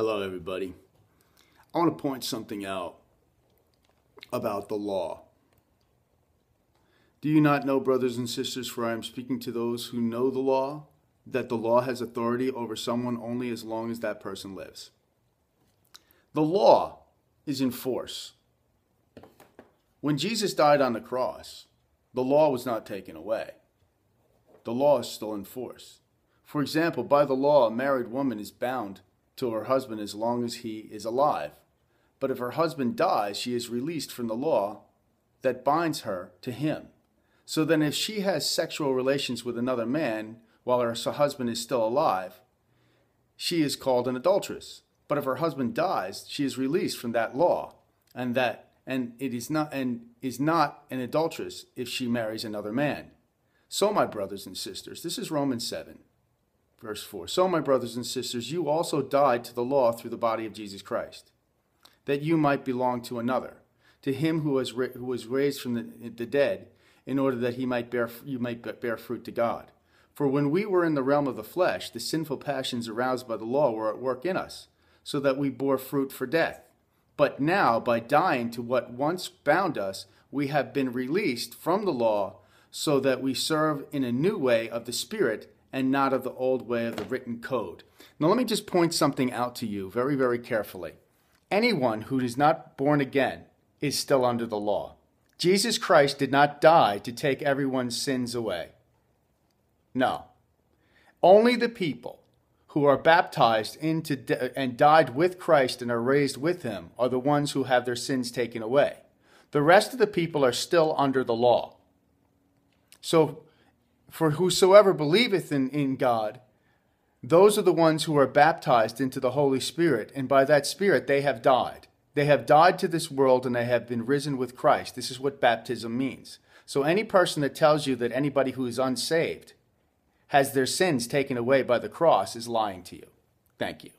Hello, everybody. I want to point something out about the law. Do you not know, brothers and sisters, for I am speaking to those who know the law, that the law has authority over someone only as long as that person lives? The law is in force. When Jesus died on the cross, the law was not taken away. The law is still in force. For example, by the law, a married woman is bound to her husband as long as he is alive. But if her husband dies, she is released from the law that binds her to him. So then, if she has sexual relations with another man while her husband is still alive, she is called an adulteress. But if her husband dies, she is released from that law, and that and it is not and is not an adulteress if she marries another man. So, my brothers and sisters, this is Romans seven. Verse 4 So, my brothers and sisters, you also died to the law through the body of Jesus Christ, that you might belong to another, to him who was, who was raised from the, the dead, in order that he might bear, you might bear fruit to God. For when we were in the realm of the flesh, the sinful passions aroused by the law were at work in us, so that we bore fruit for death. But now, by dying to what once bound us, we have been released from the law so that we serve in a new way of the Spirit and not of the old way of the written code. Now, let me just point something out to you very, very carefully. Anyone who is not born again is still under the law. Jesus Christ did not die to take everyone's sins away. No. Only the people who are baptized into de- and died with Christ and are raised with him are the ones who have their sins taken away. The rest of the people are still under the law. So for whosoever believeth in, in God, those are the ones who are baptized into the Holy Spirit, and by that Spirit they have died. They have died to this world and they have been risen with Christ. This is what baptism means. So, any person that tells you that anybody who is unsaved has their sins taken away by the cross is lying to you. Thank you.